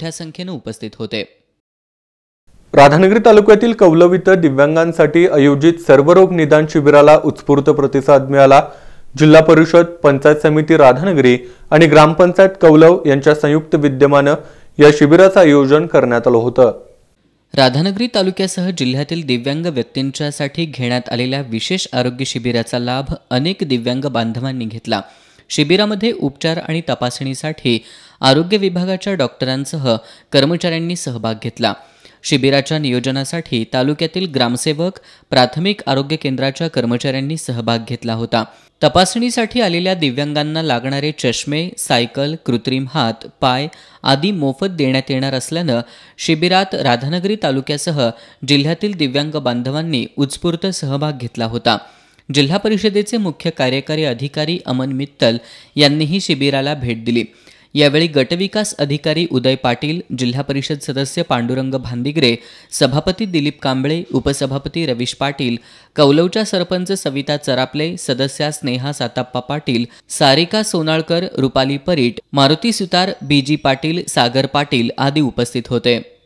मोठ्या संख्येने उपस्थित होते राधानगरी तालुक्यातील कौलव इथं दिव्यांगांसाठी आयोजित सर्व रोग निदान शिबिराला उत्स्फूर्त प्रतिसाद मिळाला जिल्हा परिषद पंचायत समिती राधानगरी आणि ग्रामपंचायत कौलव यांच्या संयुक्त विद्यमानं या शिबिराचं आयोजन करण्यात आलं होतं राधानगरी तालुक्यासह जिल्ह्यातील दिव्यांग व्यक्तींच्यासाठी घेण्यात आलेल्या विशेष आरोग्य शिबिराचा लाभ अनेक दिव्यांग बांधवांनी घेतला शिबिरामध्ये उपचार आणि तपासणीसाठी आरोग्य विभागाच्या डॉक्टरांसह कर्मचाऱ्यांनी सहभाग घेतला शिबिराच्या नियोजनासाठी तालुक्यातील ग्रामसेवक प्राथमिक आरोग्य केंद्राच्या कर्मचाऱ्यांनी सहभाग घेतला होता तपासणीसाठी आलेल्या दिव्यांगांना लागणारे चष्मे सायकल कृत्रिम हात पाय आदी मोफत देण्यात येणार असल्यानं शिबिरात राधानगरी तालुक्यासह जिल्ह्यातील दिव्यांग बांधवांनी उत्स्फूर्त सहभाग घेतला होता जिल्हा परिषदेचे मुख्य कार्यकारी अधिकारी अमन मित्तल यांनीही शिबिराला भेट दिली यावेळी गटविकास अधिकारी उदय पाटील जिल्हा परिषद सदस्य पांडुरंग भांदिग्रे सभापती दिलीप कांबळे उपसभापती रवीश पाटील कौलवच्या सरपंच सविता चरापले सदस्या स्नेहा साताप्पा पाटील सारिका सोनाळकर रुपाली परीट मारुती सुतार बीजी पाटील सागर पाटील आदी उपस्थित होते